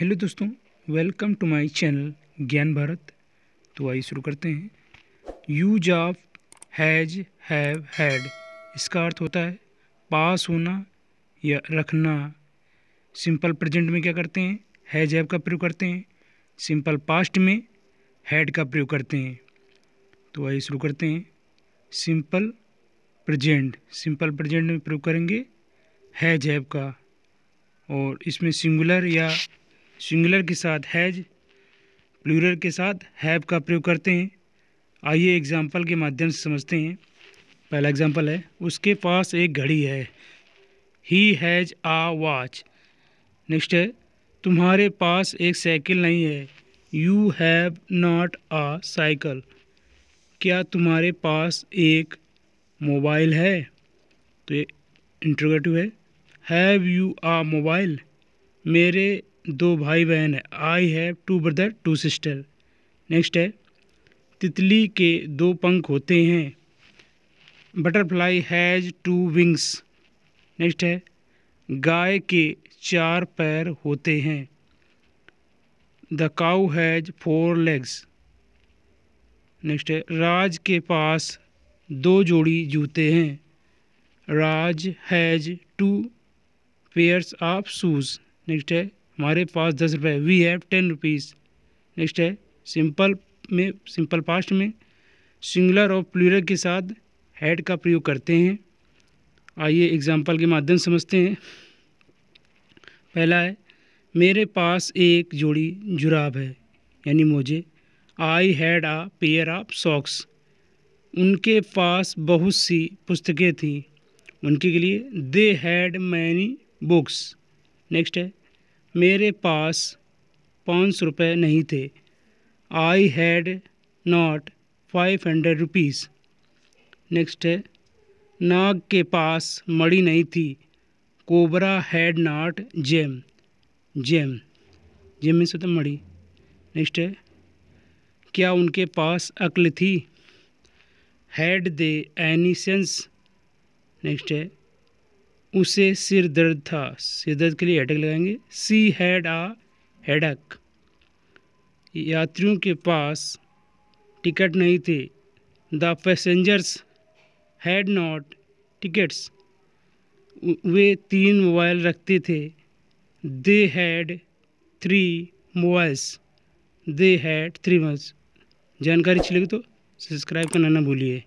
hello दोस्तों welcome to my channel ज्ञान भारत तो आइए शुरू करते हैं use of has have had इसका अर्थ होता है पास होना या रखना सिंपल प्रेजेंट में क्या करते हैं हैज हैव का प्रयोग करते हैं सिंपल पास्ट में हैड का प्रयोग करते हैं तो आइए शुरू करते हैं सिंपल प्रेजेंट सिंपल प्रेजेंट में प्रयोग करेंगे हैज हैव का और इसमें सिंगुलर या सिंगुलर के साथ हैज प्लूरल के साथ हैव का प्रयोग करते हैं आइए एग्जाम्पल के माध्यम से समझते हैं पहला एग्जाम्पल है उसके पास एक घड़ी है he has a watch next है तुम्हारे पास एक साइकिल नहीं है you have not a cycle क्या तुम्हारे पास एक मोबाइल है तो ये इंट्रोगेटिव है हैव यू आ मोबाइल मेरे दो भाई बहन है I have two brother two sister next है तितली के दो पंख होते हैं butterfly has two wings next है गाय के चार पैर होते हैं the cow has four legs next है राज के पास दो जोड़ी जूते हैं Raj has two pairs of shoes next है हमारे पास दस रुपये we have ten rupees next है सिंपल में सिंपल पास्ट में सिंगुलर और प्लूरल के साथ हैड का प्रयोग करते हैं आइए एग्जाम्पल के माध्यम समझते हैं पहला है मेरे पास एक जोड़ी जुराब है यानी मुझे I had a pair of socks उनके पास बहुत सी पुस्तकें थीं उनके के लिए they had many books next है मेरे पास पाँच सौ रुपये नहीं थे I had not five hundred rupees next है नाग के पास मड़ी नहीं थी कोबरा हैड नाट जेम जेम जेम से तो मड़ी नेक्स्ट है क्या उनके पास अक्ल थी had they any sense next है उसे सिर दर्द था सिर दर्द के लिए हेडक लगाएंगे सी हैड आ हेडक यात्रियों के पास टिकट नहीं थे the passengers had not tickets वे तीन मोबाइल रखते थे they had three mobiles they had three mobiles जानकारी अच्छी लगी तो सब्सक्राइब करना ना भूलिए